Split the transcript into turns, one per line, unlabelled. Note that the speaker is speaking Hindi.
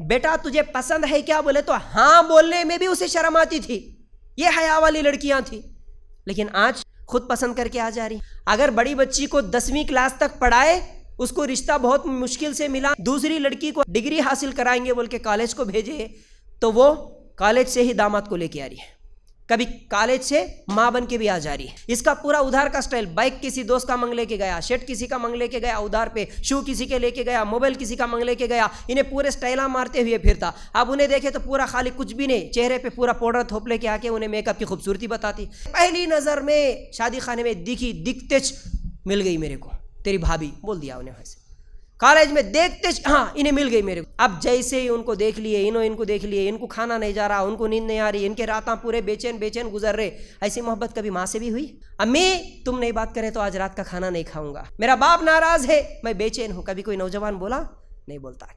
बेटा तुझे पसंद है क्या बोले तो हाँ बोलने में भी उसे शर्म आती थी ये हया वाली लड़कियां थी लेकिन आज खुद पसंद करके आ जा रही अगर बड़ी बच्ची को दसवीं क्लास तक पढ़ाए उसको रिश्ता बहुत मुश्किल से मिला दूसरी लड़की को डिग्री हासिल कराएंगे बोल के कॉलेज को भेजे तो वो कॉलेज से ही दामाद को लेके आ रही है कभी कॉलेज से माँ बन के भी आ जा रही है इसका पूरा उधार का स्टाइल बाइक किसी दोस्त का मंग लेके गया शर्ट किसी का मंग लेके गया उधार पे शू किसी के लेके गया मोबाइल किसी का मंग लेके गया इन्हें पूरे स्टाइला मारते हुए फिरता अब उन्हें देखे तो पूरा खाली कुछ भी नहीं चेहरे पे पूरा पाउडर थोप लेके आके उन्हें मेकअप की खूबसूरती बताती पहली नज़र में शादी खाने में दिखी दिखते मिल गई मेरे को तेरी भाभी बोल दिया उन्हें वैसे कॉलेज में देखते हाँ इन्हें मिल गई मेरे को अब जैसे ही उनको देख लिए इन्हों इनको देख लिए इनको खाना नहीं जा रहा उनको नींद नहीं आ रही इनके रात पूरे बेचैन बेचैन गुजर रहे ऐसी मोहब्बत कभी माँ से भी हुई अम्मी तुम नहीं बात करे तो आज रात का खाना नहीं खाऊंगा मेरा बाप नाराज है मैं बेचैन हूँ कभी कोई नौजवान बोला
नहीं बोलता